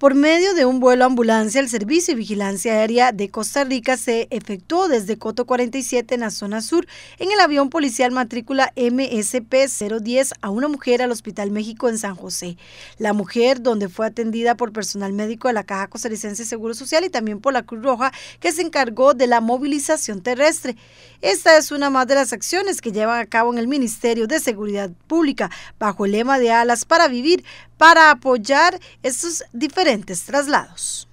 Por medio de un vuelo ambulancia, el Servicio de Vigilancia Aérea de Costa Rica se efectuó desde Coto 47 en la zona sur en el avión policial matrícula MSP-010 a una mujer al Hospital México en San José. La mujer, donde fue atendida por personal médico de la Caja Costarricense de Seguro Social y también por la Cruz Roja, que se encargó de la movilización terrestre. Esta es una más de las acciones que llevan a cabo en el Ministerio de Seguridad Pública bajo el lema de Alas para Vivir para apoyar estos diferentes traslados.